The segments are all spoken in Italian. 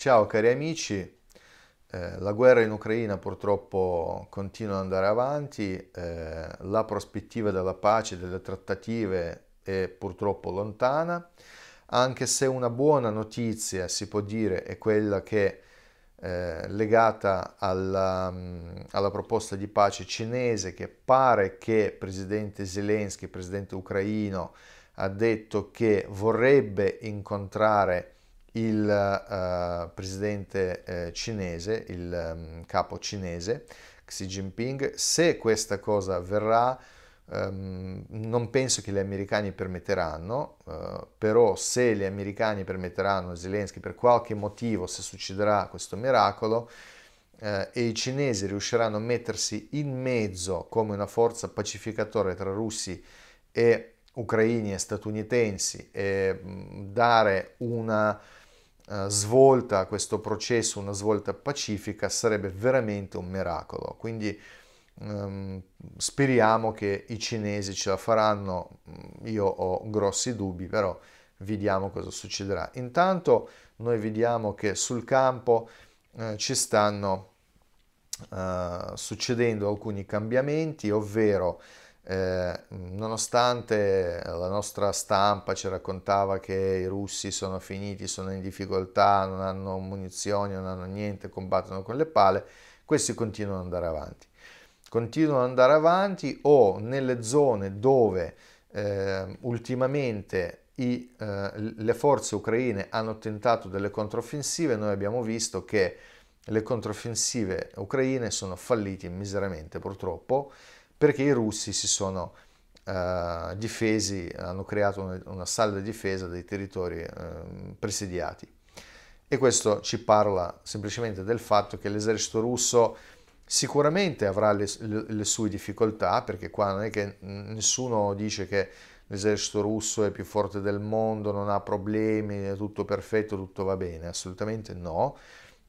Ciao cari amici, eh, la guerra in Ucraina purtroppo continua ad andare avanti, eh, la prospettiva della pace, delle trattative è purtroppo lontana, anche se una buona notizia si può dire è quella che eh, legata alla, mm, alla, proposta di pace cinese che pare che presidente Zelensky, presidente ucraino, ha detto che vorrebbe incontrare il uh, presidente eh, cinese, il um, capo cinese Xi Jinping. Se questa cosa avverrà, um, ehm, non penso che gli americani permetteranno, uh, però se gli americani permetteranno a Zelensky per qualche motivo, se succederà questo miracolo, uh, e i cinesi riusciranno a mettersi in mezzo come una forza pacificatore tra russi e ucraini e statunitensi e um, dare una eh, svolta a questo processo, una svolta pacifica, sarebbe veramente un miracolo. Quindi ehm, speriamo che i cinesi ce la faranno, mm, io ho grossi dubbi, però vediamo cosa succederà. Intanto noi vediamo che sul campo eh, ci stanno eh, succedendo alcuni cambiamenti, ovvero eh, nonostante la nostra stampa ci raccontava che i russi sono finiti, sono in difficoltà, non hanno munizioni, non hanno niente, combattono con le pale, questi continuano ad andare avanti. Continuano ad andare avanti o nelle zone dove eh, ultimamente i, eh, le forze ucraine hanno tentato delle controffensive, noi abbiamo visto che le controffensive ucraine sono fallite miseramente purtroppo, perché i russi si sono eh, difesi, hanno creato una salda difesa dei territori eh, presidiati. E questo ci parla semplicemente del fatto che l'esercito russo sicuramente avrà le, le, le sue difficoltà, perché qua non è che nessuno dice che l'esercito russo è più forte del mondo, non ha problemi, è tutto perfetto, tutto va bene, assolutamente no.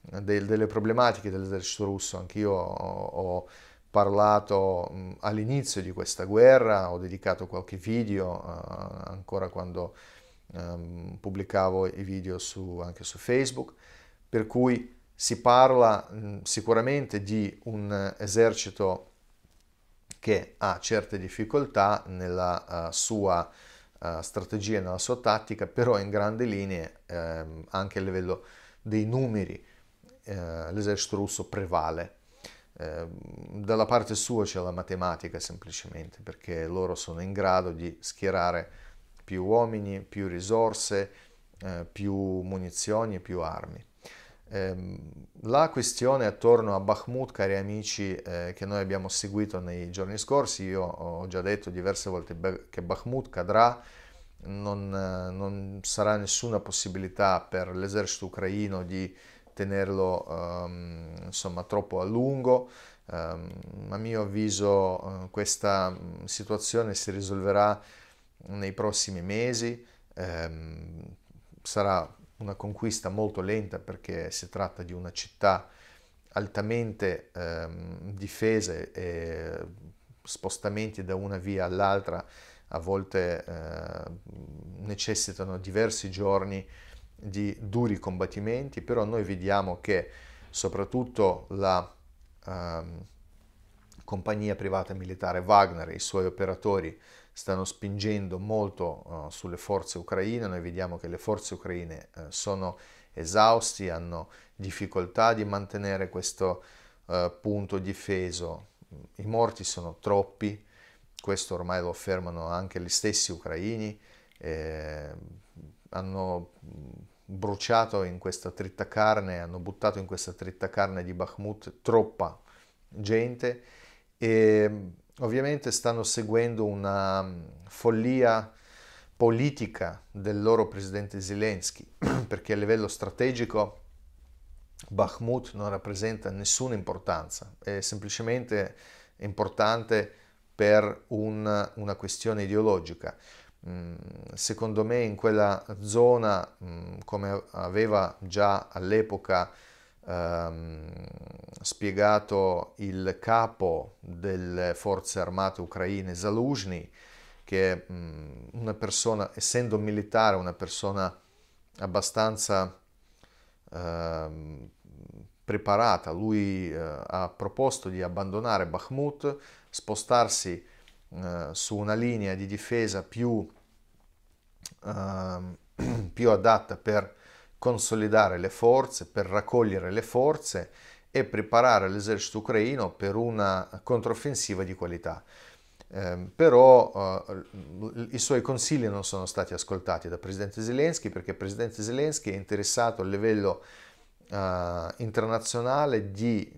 De, delle problematiche dell'esercito russo anch'io ho, ho parlato all'inizio di questa guerra, ho dedicato qualche video uh, ancora quando um, pubblicavo i video su, anche su Facebook, per cui si parla mh, sicuramente di un esercito che ha certe difficoltà nella uh, sua uh, strategia, nella sua tattica, però in grandi linee ehm, anche a livello dei numeri eh, l'esercito russo prevale Ehm, dalla parte sua c'è la matematica semplicemente, perché loro sono in grado di schierare più uomini, più risorse, eh, più munizioni, più armi. Ehm, la questione attorno a Bakhmut, cari amici, eh, che noi abbiamo seguito nei giorni scorsi, io ho già detto diverse volte che Bakhmut cadrà, non, eh, non sarà nessuna possibilità per l'esercito ucraino di tenerlo um, insomma troppo a lungo. Um, a mio avviso uh, questa mm, situazione si risolverà nei prossimi mesi, um, sarà una conquista molto lenta perché si tratta di una città altamente difesa e spostamenti da una via all'altra a volte eh, necessitano diversi giorni di duri combattimenti, però noi vediamo che soprattutto la ehm, compagnia privata militare Wagner e i suoi operatori stanno spingendo molto eh, sulle forze ucraine, noi vediamo che le forze ucraine eh, sono esausti, hanno difficoltà di mantenere questo eh, punto difeso, i morti sono troppi, questo ormai lo affermano anche gli stessi ucraini, eh, hanno bruciato in questa carne, hanno buttato in questa carne di Bakhmut troppa gente e mm, ovviamente stanno seguendo una mm, follia politica del loro presidente Zelensky, perché a livello strategico Bakhmut non rappresenta nessuna importanza, è semplicemente importante per un, una questione ideologica. Mm, secondo me in quella zona, mm, come aveva già all'epoca ehm, spiegato il capo delle forze armate ucraine Zaluzhny, che è mm, una persona, essendo militare, una persona abbastanza ehm, preparata, lui eh, ha proposto di abbandonare Bakhmut, spostarsi eh, su una linea di difesa più, eh, più adatta per consolidare le forze, per raccogliere le forze e preparare l'esercito ucraino per una controffensiva di qualità. Eh, però eh, i suoi consigli non sono stati ascoltati da Presidente Zelensky perché Presidente Zelensky è interessato a livello eh, internazionale di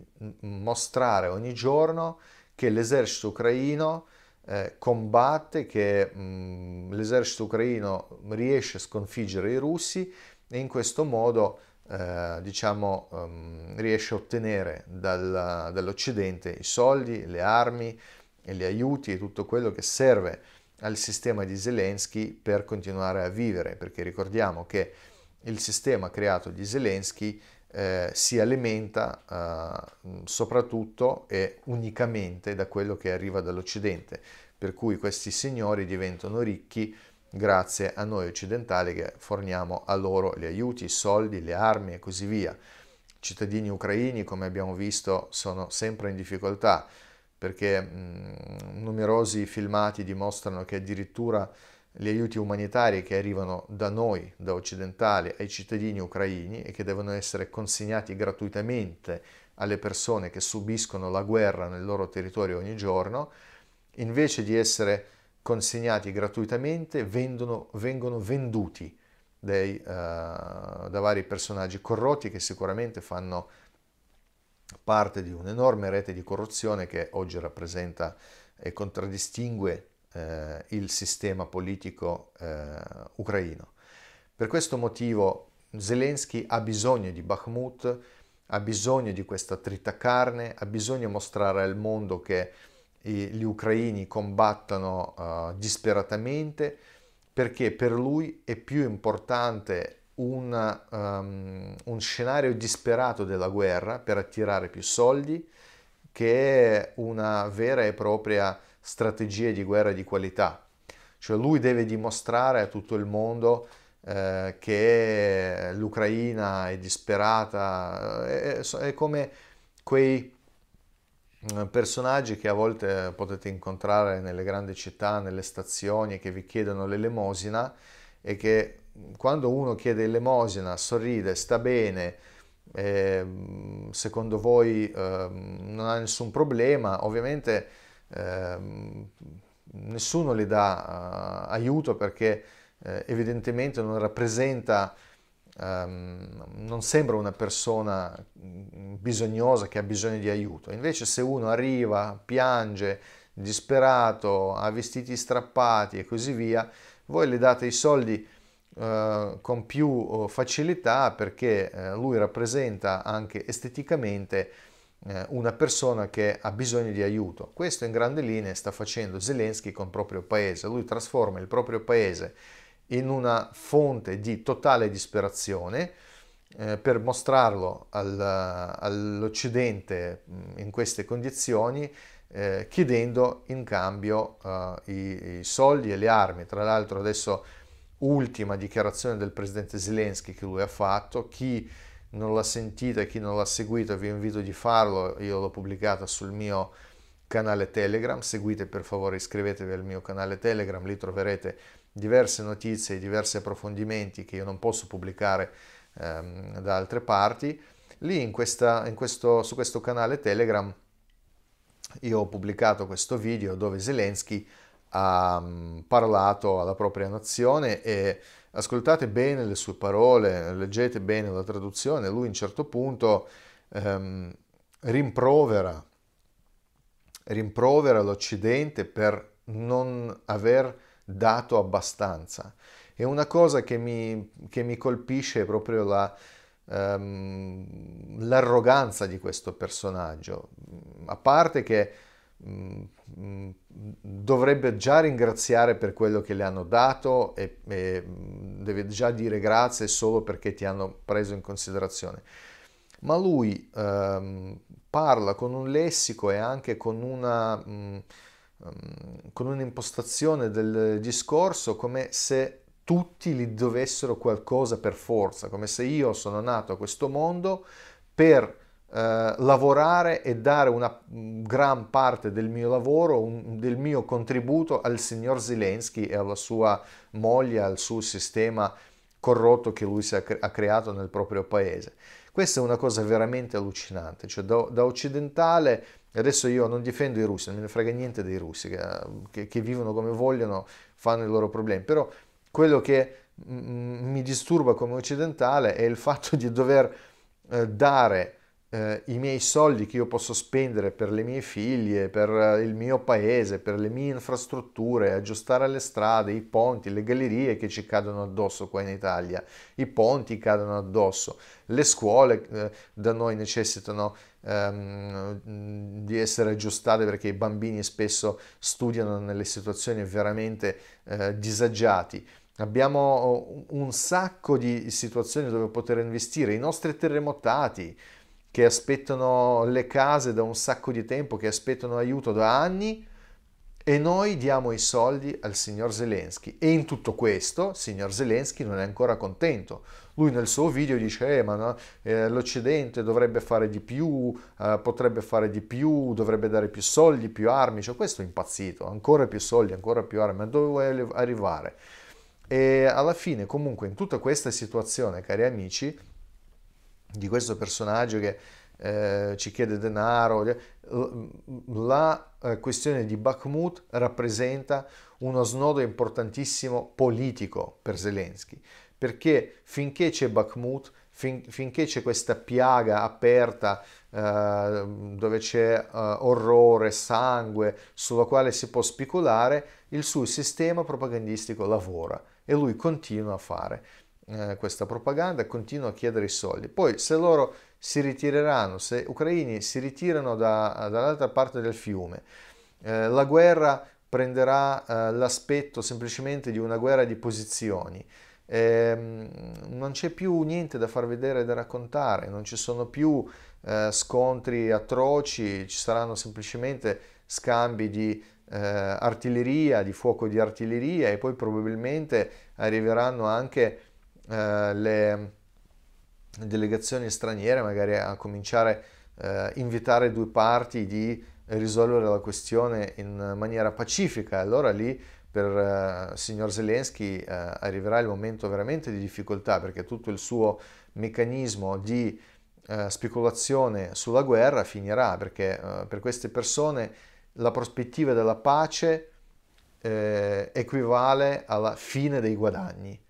mostrare ogni giorno che l'esercito ucraino eh, combatte, che mh, mm, l'esercito ucraino riesce a sconfiggere i russi e in questo modo eh, diciamo, um, riesce a ottenere dal, dall'Occidente i soldi, le armi, gli aiuti e tutto quello che serve al sistema di Zelensky per continuare a vivere, perché ricordiamo che il sistema creato di Zelensky eh, si alimenta eh, soprattutto e unicamente da quello che arriva dall'Occidente, per cui questi signori diventano ricchi grazie a noi occidentali che forniamo a loro gli aiuti, i soldi, le armi e così via. Cittadini ucraini, come abbiamo visto, sono sempre in difficoltà perché mh, numerosi filmati dimostrano che addirittura gli aiuti umanitari che arrivano da noi, da occidentali, ai cittadini ucraini e che devono essere consegnati gratuitamente alle persone che subiscono la guerra nel loro territorio ogni giorno, invece di essere consegnati gratuitamente vendono, vengono venduti dei, uh, da vari personaggi corrotti che sicuramente fanno parte di un'enorme rete di corruzione che oggi rappresenta e contraddistingue eh, il sistema politico eh, ucraino. Per questo motivo Zelensky ha bisogno di Bakhmut, ha bisogno di questa carne, ha bisogno di mostrare al mondo che gli ucraini combattono uh, disperatamente perché per lui è più importante un, um, un, scenario disperato della guerra per attirare più soldi che una vera e propria strategie di guerra di qualità. Cioè lui deve dimostrare a tutto il mondo eh, che l'Ucraina è disperata, eh, è, è come quei mm, personaggi che a volte potete incontrare nelle grandi città, nelle stazioni, che vi chiedono l'elemosina e che quando uno chiede l'elemosina sorride, sta bene, eh, secondo voi eh, non ha nessun problema, ovviamente Ehm, nessuno le dà eh, aiuto perché eh, evidentemente non rappresenta, ehm, non sembra una persona mm, bisognosa che ha bisogno di aiuto. Invece se uno arriva, piange, disperato, ha vestiti strappati e così via, voi le date i soldi eh, con più oh, facilità perché lui rappresenta anche esteticamente eh, una persona che ha bisogno di aiuto. Questo in grande linea sta facendo Zelensky con il proprio paese. Lui trasforma il proprio paese in una fonte di totale disperazione eh, per mostrarlo al, all'Occidente in queste condizioni eh, chiedendo in cambio eh, i, i soldi e le armi. Tra l'altro adesso ultima dichiarazione del presidente Zelensky che lui ha fatto, chi non l'ha sentita, chi non l'ha seguita, vi invito di farlo, io l'ho pubblicata sul mio canale Telegram, seguite per favore, iscrivetevi al mio canale Telegram, lì troverete diverse notizie, diversi approfondimenti che io non posso pubblicare ehm, da altre parti. Lì in questa, in questo, su questo canale Telegram io ho pubblicato questo video dove Zelensky ha mm, parlato alla propria nazione e ascoltate bene le sue parole, leggete bene la traduzione, lui a un certo punto ehm, rimprovera, rimprovera l'Occidente per non aver dato abbastanza. E una cosa che mi, che mi colpisce è proprio la, ehm, l'arroganza di questo personaggio, a parte che mm, mm, dovrebbe già ringraziare per quello che le hanno dato e, e, deve già dire grazie solo perché ti hanno preso in considerazione. Ma lui ehm, parla con un lessico e anche con una... Mh, mm, mm, con un'impostazione del discorso come se tutti gli dovessero qualcosa per forza, come se io sono nato a questo mondo per eh, lavorare e dare una mm, gran parte del mio lavoro, un, del mio contributo al signor Zelensky e alla sua moglie, al suo sistema corrotto che lui cre- ha creato nel proprio paese. Questa è una cosa veramente allucinante, cioè da, da occidentale Adesso io non difendo i russi, non me ne frega niente dei russi che, che, che vivono come vogliono, fanno i loro problemi, però quello che m- mm, mm, mi disturba come occidentale è il fatto di dover eh, dare eh, i miei soldi che io posso spendere per le mie figlie, per eh, il mio paese, per le mie infrastrutture, aggiustare le strade, i ponti, le gallerie che ci cadono addosso qua in Italia, i ponti cadono addosso, le scuole eh, da noi necessitano ehm, di essere aggiustate perché i bambini spesso studiano nelle situazioni veramente eh, disagiati. Abbiamo oh, un sacco di situazioni dove poter investire, i nostri terremotati, che aspettano le case da un sacco di tempo, che aspettano aiuto da anni e noi diamo i soldi al signor Zelensky. E in tutto questo, signor Zelensky non è ancora contento. Lui nel suo video dice, eh, ma no, eh, l'Occidente dovrebbe fare di più, eh, potrebbe fare di più, dovrebbe dare più soldi, più armi. Cioè, questo è impazzito, ancora più soldi, ancora più armi. Ma dove vuoi arrivare? E alla fine, comunque, in tutta questa situazione, cari amici, di questo personaggio che eh, ci chiede denaro. Eh, la eh, questione di Bakhmut rappresenta uno snodo importantissimo politico per Zelensky, perché finché c'è Bakhmut, fin, finché c'è questa piaga aperta eh, dove c'è eh, orrore, sangue, sulla quale si può speculare, il suo sistema propagandistico lavora e lui continua a fare. Eh, questa propaganda, continua a chiedere i soldi. Poi se loro si ritireranno, se ucraini si ritirano da, dall'altra parte del fiume, eh, la guerra prenderà eh, l'aspetto semplicemente di una guerra di posizioni. Ehm, non c'è più niente da far vedere e da raccontare, non ci sono più eh, scontri atroci, ci saranno semplicemente scambi di eh, artiglieria, di fuoco di artiglieria e poi probabilmente arriveranno anche eh, le delegazioni straniere, magari a cominciare a eh, invitare due parti di risolvere la questione in maniera pacifica. Allora lì per uh, signor Zelensky uh, arriverà il momento veramente di difficoltà perché tutto il suo meccanismo di uh, speculazione sulla guerra finirà perché per queste persone la prospettiva della pace eh, equivale alla fine dei guadagni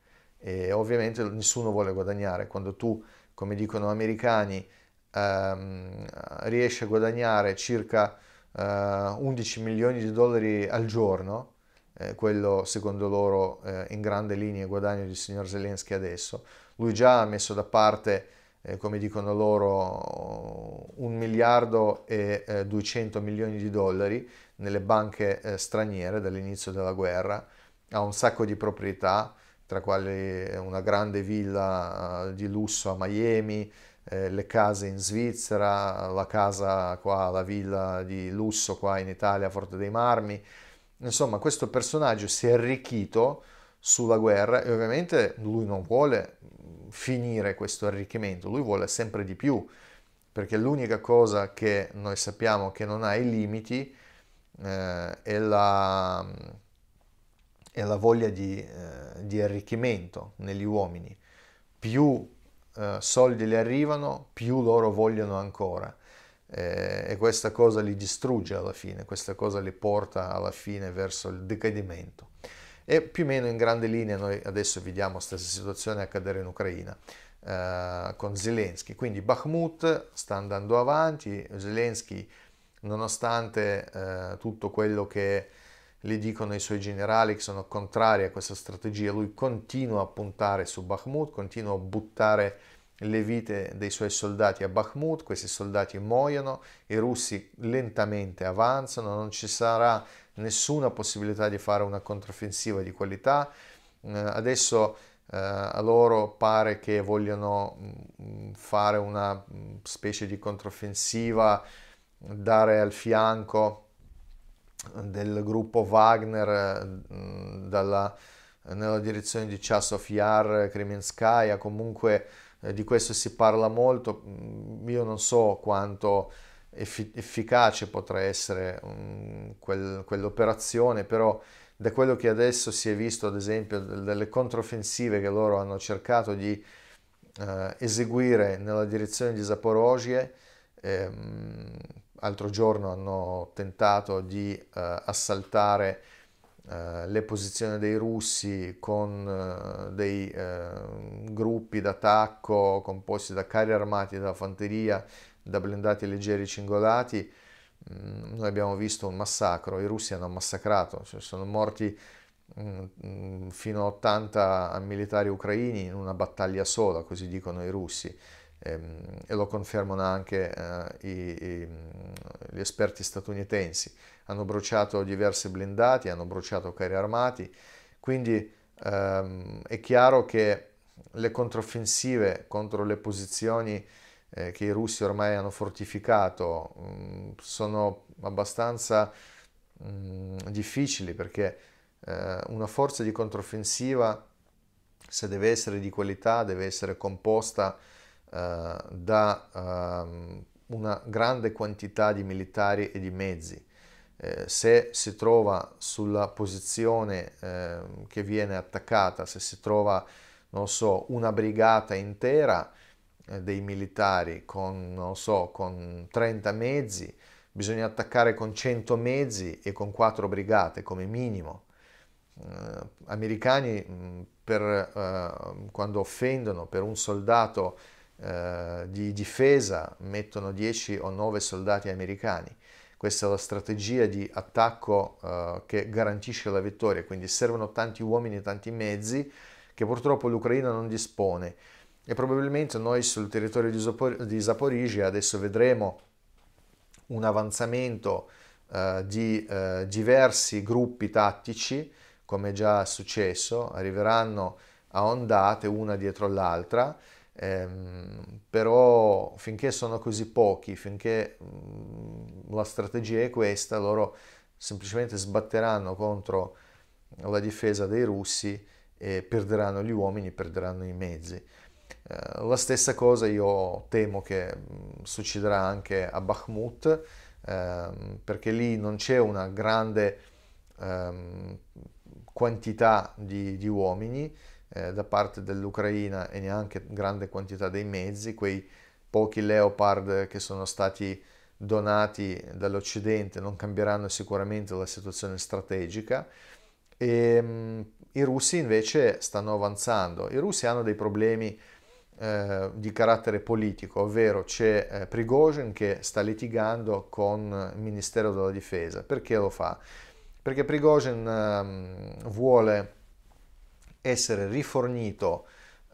e ovviamente nessuno vuole guadagnare. Quando tu, come dicono gli americani, ehm, riesci a guadagnare circa eh, 11 milioni di dollari al giorno, eh, quello secondo loro eh, in grande linea guadagno di signor Zelensky adesso. Lui già ha messo da parte, eh, come dicono loro, un miliardo e 200 eh, milioni di dollari nelle banche eh, straniere dall'inizio della guerra, ha un sacco di proprietà, tra quali una grande villa eh, di lusso a Miami, eh, le case in Svizzera, la casa qua, la villa di lusso qua in Italia Forte dei Marmi. Insomma, questo personaggio si è arricchito sulla guerra e ovviamente lui non vuole finire questo arricchimento, lui vuole sempre di più, perché l'unica cosa che noi sappiamo che non ha i limiti eh, è la e la voglia di, eh, di arricchimento negli uomini. Più eh, soldi le arrivano, più loro vogliono ancora. Eh, e questa cosa li distrugge alla fine, questa cosa li porta alla fine verso il decadimento. E più o meno in grande linea noi adesso vediamo stessa situazione accadere in Ucraina eh, con Zelensky. Quindi Bakhmut sta andando avanti, Zelensky nonostante eh, tutto quello che le dicono i suoi generali che sono contrari a questa strategia, lui continua a puntare su Bakhmut, continua a buttare le vite dei suoi soldati a Bakhmut, questi soldati muoiono, i russi lentamente avanzano, non ci sarà nessuna possibilità di fare una controffensiva di qualità. Eh, adesso eh, a loro pare che vogliano mm, fare una mm, specie di controffensiva, dare al fianco del gruppo Wagner eh, mh, dalla, nella direzione di Chasov Yar, Krimenskaya, comunque eh, di questo si parla molto, io non so quanto efficace potrà essere um, quel, quell'operazione, però da quello che adesso si è visto, ad esempio, delle controffensive che loro hanno cercato di eh, eseguire nella direzione di Zaporozhye, ehm, l'altro giorno hanno tentato di eh, assaltare eh, le posizioni dei russi con eh, dei eh, gruppi d'attacco composti da carri armati, da fanteria, da blindati leggeri cingolati. Mm, noi abbiamo visto un massacro, i russi hanno massacrato, cioè sono morti mm, mm fino a 80 militari ucraini in una battaglia sola, così dicono i russi ehm, e lo confermano anche eh, i, i, gli esperti statunitensi. Hanno bruciato diversi blindati, hanno bruciato carri armati, quindi ehm, è chiaro che le controffensive contro le posizioni eh, che i russi ormai hanno fortificato mh, mm, sono abbastanza mh, mm, difficili perché eh, una forza di controffensiva se deve essere di qualità deve essere composta eh, da eh, una grande quantità di militari e di mezzi. Eh, se si trova sulla posizione ehm, che viene attaccata, se si trova, non so, una brigata intera eh, dei militari con, non so, con 30 mezzi, bisogna attaccare con 100 mezzi e con 4 brigate come minimo. Eh, americani per, eh, quando offendono per un soldato eh, di difesa mettono 10 o 9 soldati americani. Questa è la strategia di attacco eh, che garantisce la vittoria, quindi servono tanti uomini e tanti mezzi che purtroppo l'Ucraina non dispone e probabilmente noi sul territorio di, Zapor- di Zaporizia adesso vedremo un avanzamento eh, di eh, diversi gruppi tattici, come già è successo, arriveranno a ondate una dietro l'altra Ehm, però finché sono così pochi, finché mh, mm, la strategia è questa, loro semplicemente sbatteranno contro la difesa dei russi e perderanno gli uomini, perderanno i mezzi. Eh, la stessa cosa io temo che mh, mm, succederà anche a Bakhmut, ehm, perché lì non c'è una grande ehm, quantità di, di uomini, eh, da parte dell'Ucraina e neanche grande quantità dei mezzi, quei pochi Leopard che sono stati donati dall'Occidente non cambieranno sicuramente la situazione strategica. E, ehm, mh, I russi invece stanno avanzando, i russi hanno dei problemi eh, di carattere politico, ovvero c'è eh, Prigozhin che sta litigando con il Ministero della Difesa. Perché lo fa? Perché Prigozhin eh, vuole essere rifornito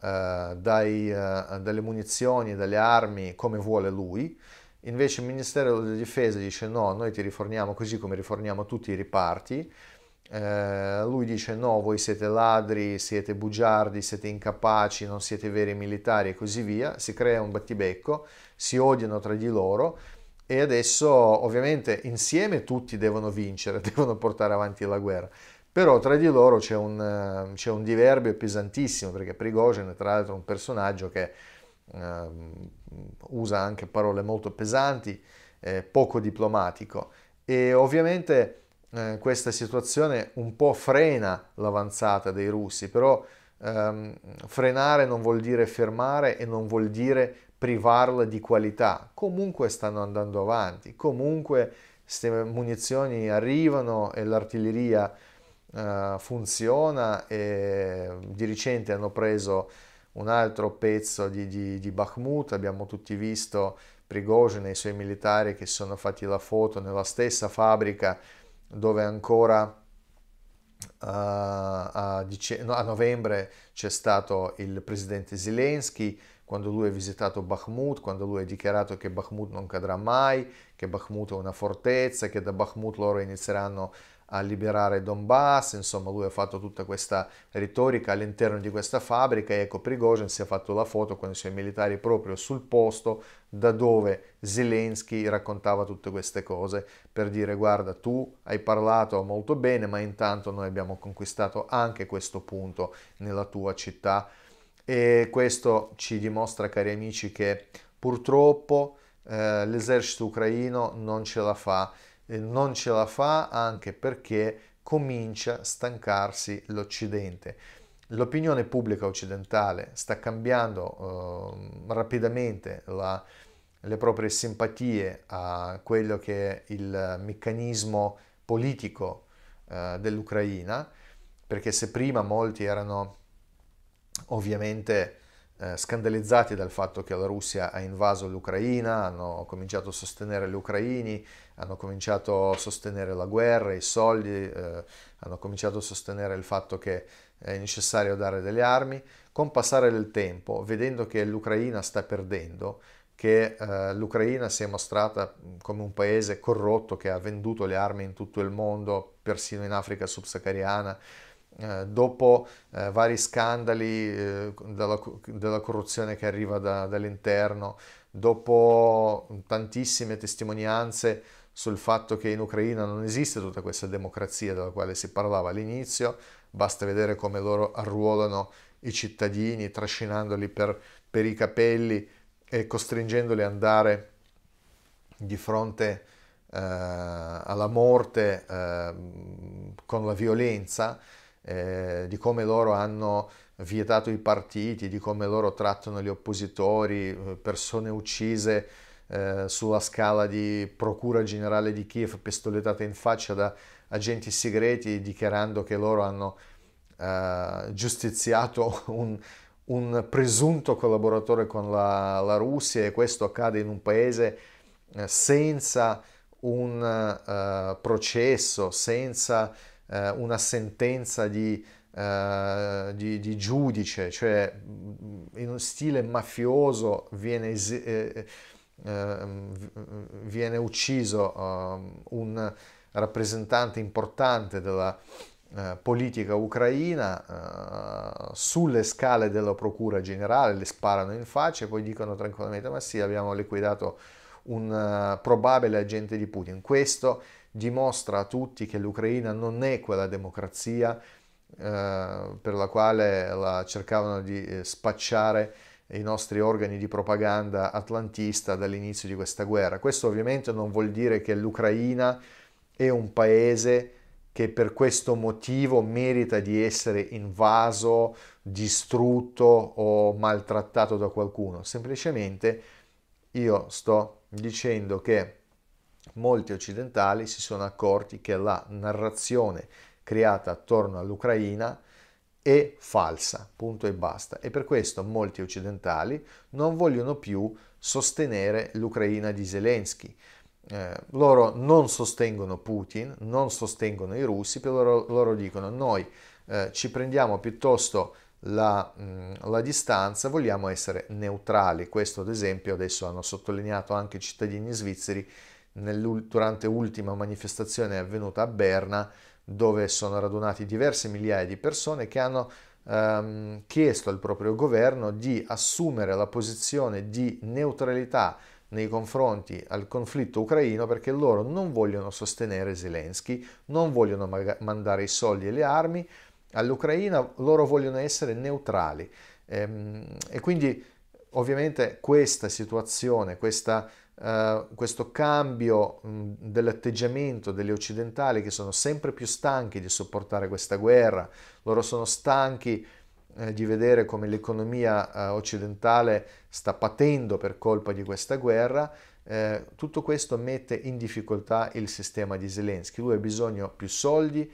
eh, dai, eh, dalle munizioni, dalle armi come vuole lui. Invece il Ministero della Difesa dice no, noi ti riforniamo così come riforniamo tutti i riparti. Eh, lui dice no, voi siete ladri, siete bugiardi, siete incapaci, non siete veri militari e così via. Si crea un battibecco, si odiano tra di loro e adesso ovviamente insieme tutti devono vincere, devono portare avanti la guerra però tra di loro c'è un, eh, c'è un diverbio pesantissimo perché Prigogine tra l'altro è un personaggio che eh, usa anche parole molto pesanti, eh, poco diplomatico e ovviamente eh, questa situazione un po' frena l'avanzata dei russi, però ehm, frenare non vuol dire fermare e non vuol dire privarla di qualità, comunque stanno andando avanti, comunque queste munizioni arrivano e l'artiglieria uh, funziona e di recente hanno preso un altro pezzo di, di, di Bakhmut, abbiamo tutti visto Prigozhin e i suoi militari che si sono fatti la foto nella stessa fabbrica dove ancora eh, a, dice- no, a, novembre c'è stato il presidente Zelensky quando lui ha visitato Bakhmut, quando lui ha dichiarato che Bakhmut non cadrà mai, che Bakhmut è una fortezza, che da Bakhmut loro inizieranno a liberare Donbass, insomma lui ha fatto tutta questa retorica all'interno di questa fabbrica e ecco Prigozhin si è fatto la foto con i suoi militari proprio sul posto da dove Zelensky raccontava tutte queste cose per dire guarda tu hai parlato molto bene ma intanto noi abbiamo conquistato anche questo punto nella tua città e questo ci dimostra cari amici che purtroppo eh, l'esercito ucraino non ce la fa non ce la fa anche perché comincia a stancarsi l'Occidente. L'opinione pubblica occidentale sta cambiando eh, rapidamente la, le proprie simpatie a quello che è il meccanismo politico eh, dell'Ucraina, perché se prima molti erano ovviamente eh, scandalizzati dal fatto che la Russia ha invaso l'Ucraina, hanno cominciato a sostenere gli ucraini, hanno cominciato a sostenere la guerra, i soldi, eh, hanno cominciato a sostenere il fatto che è necessario dare delle armi. Con passare del tempo, vedendo che l'Ucraina sta perdendo, che eh, l'Ucraina si è mostrata come un paese corrotto che ha venduto le armi in tutto il mondo, persino in Africa subsahariana, eh, dopo eh, vari scandali eh, della, della, corruzione che arriva da, dall'interno, dopo tantissime testimonianze sul fatto che in Ucraina non esiste tutta questa democrazia della quale si parlava all'inizio, basta vedere come loro arruolano i cittadini trascinandoli per, per i capelli e costringendoli ad andare di fronte eh, alla morte eh, con la violenza, eh, di come loro hanno vietato i partiti, di come loro trattano gli oppositori, eh, persone uccise eh, sulla scala di procura generale di Kiev, pistoletate in faccia da agenti segreti dichiarando che loro hanno eh, giustiziato un, un, presunto collaboratore con la, la, Russia e questo accade in un paese eh, senza un uh, processo, senza eh, una sentenza di, eh, di, di, giudice, cioè in un stile mafioso viene, eh, eh ehm, viene ucciso ehm, un rappresentante importante della eh, politica ucraina eh, sulle scale della procura generale, le sparano in faccia e poi dicono tranquillamente ma sì abbiamo liquidato un probabile agente di Putin. Questo dimostra a tutti che l'Ucraina non è quella democrazia eh, per la quale la cercavano di eh, spacciare i nostri organi di propaganda atlantista dall'inizio di questa guerra. Questo ovviamente non vuol dire che l'Ucraina è un paese che per questo motivo merita di essere invaso, distrutto o maltrattato da qualcuno. Semplicemente io sto dicendo che molti occidentali si sono accorti che la narrazione creata attorno all'Ucraina è falsa, punto e basta. E per questo molti occidentali non vogliono più sostenere l'Ucraina di Zelensky. Eh, loro non sostengono Putin, non sostengono i russi, però loro, loro dicono noi eh, ci prendiamo piuttosto la, mh, mm, la, distanza, vogliamo essere neutrali. Questo ad esempio adesso hanno sottolineato anche i cittadini svizzeri durante l'ultima manifestazione avvenuta a Berna, dove sono radunati diverse migliaia di persone che hanno ehm, chiesto al proprio governo di assumere la posizione di neutralità nei confronti al conflitto ucraino perché loro non vogliono sostenere Zelensky, non vogliono mandare i soldi e le armi all'Ucraina, loro vogliono essere neutrali. E, ehm, e quindi ovviamente questa situazione, questa eh, questo cambio mm, dell'atteggiamento degli occidentali che sono sempre più stanchi di sopportare questa guerra, loro sono stanchi eh, di vedere come l'economia eh, occidentale sta patendo per colpa di questa guerra, eh, tutto questo mette in difficoltà il sistema di Zelensky, lui ha bisogno più soldi,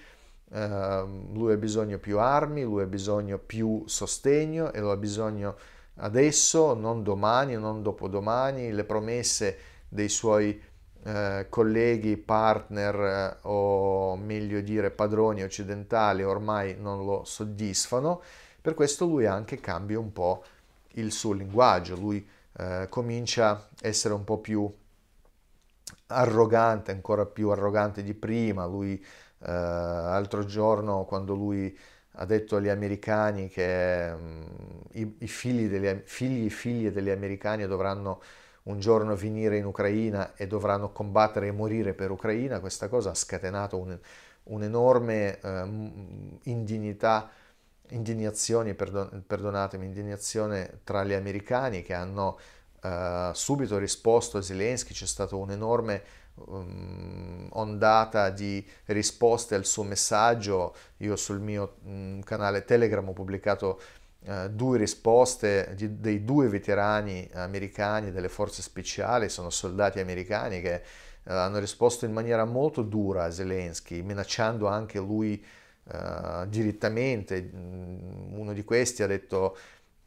ehm, lui ha bisogno più armi, lui ha bisogno più sostegno e lui ha bisogno adesso, non domani non dopodomani, le promesse dei suoi eh, colleghi, partner eh, o meglio dire padroni occidentali ormai non lo soddisfano, per questo lui anche cambia un po' il suo linguaggio, lui eh, comincia a essere un po' più arrogante, ancora più arrogante di prima, lui eh, altro giorno quando lui ha detto agli americani che um, i, i, figli, degli, figli e figlie degli americani dovranno un giorno venire in Ucraina e dovranno combattere e morire per Ucraina, questa cosa ha scatenato un, un'enorme um, indignità, indignazione, perdon, perdonatemi, indignazione tra gli americani che hanno uh, subito risposto a Zelensky, c'è stato un enorme Ehm, ondata di risposte al suo messaggio. Io sul mio mm, canale Telegram ho pubblicato eh, due risposte dei due veterani americani delle forze speciali, sono soldati americani che eh, hanno risposto in maniera molto dura a Zelensky, minacciando anche lui uh, direttamente. Mm, uno di questi ha detto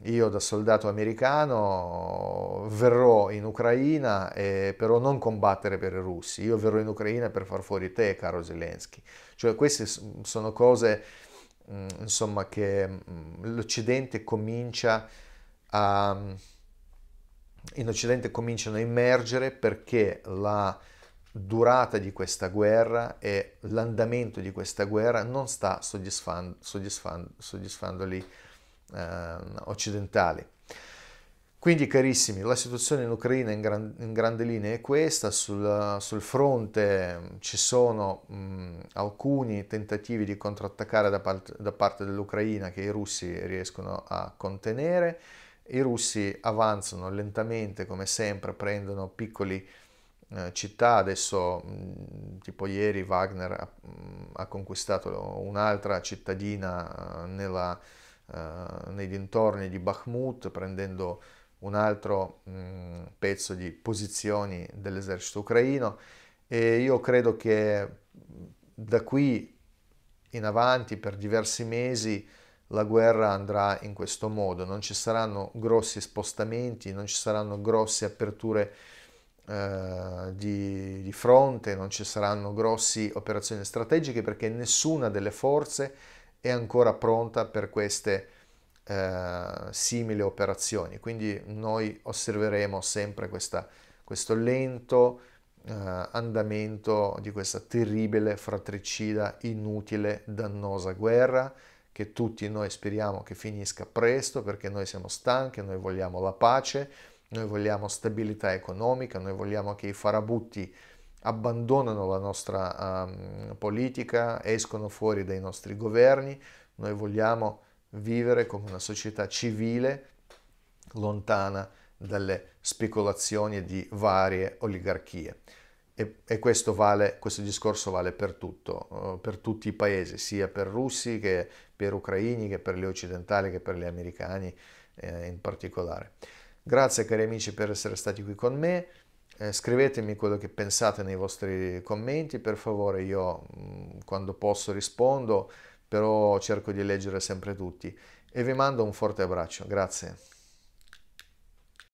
io da soldato americano verrò in Ucraina eh, però non combattere per i russi, io verrò in Ucraina per far fuori te, caro Zelensky. Cioè queste sono cose mm, insomma, che mm, l'Occidente comincia a... In Occidente cominciano a immergere perché la durata di questa guerra e l'andamento di questa guerra non sta soddisfando, soddisfando, soddisfandoli eh, occidentali. Quindi carissimi, la situazione in Ucraina in, gran, in grande linea è questa, sul, sul fronte ci sono mh, alcuni tentativi di contrattaccare da, part, da parte dell'Ucraina che i russi riescono a contenere, i russi avanzano lentamente come sempre, prendono piccoli eh, città, adesso tipo ieri Wagner ha, ha conquistato un'altra cittadina eh, nella, eh, nei dintorni di Bakhmut, prendendo un altro mh, mm, pezzo di posizioni dell'esercito ucraino e io credo che mm, da qui in avanti per diversi mesi la guerra andrà in questo modo, non ci saranno grossi spostamenti, non ci saranno grosse aperture eh, di, di fronte, non ci saranno grosse operazioni strategiche perché nessuna delle forze è ancora pronta per queste eh, simili operazioni. Quindi noi osserveremo sempre questa, questo lento eh, andamento di questa terribile, fratricida, inutile, dannosa guerra che tutti noi speriamo che finisca presto perché noi siamo stanchi, noi vogliamo la pace, noi vogliamo stabilità economica, noi vogliamo che i farabutti abbandonano la nostra um, politica, escono fuori dai nostri governi, noi vogliamo vivere come una società civile lontana dalle speculazioni di varie oligarchie. E, e questo, vale, questo, discorso vale per tutto, eh, per tutti i paesi, sia per russi che per ucraini, che per gli occidentali, che per gli americani eh, in particolare. Grazie cari amici per essere stati qui con me. Eh, scrivetemi quello che pensate nei vostri commenti, per favore, io mm, quando posso rispondo, però cerco di leggere sempre tutti. E vi mando un forte abbraccio, grazie.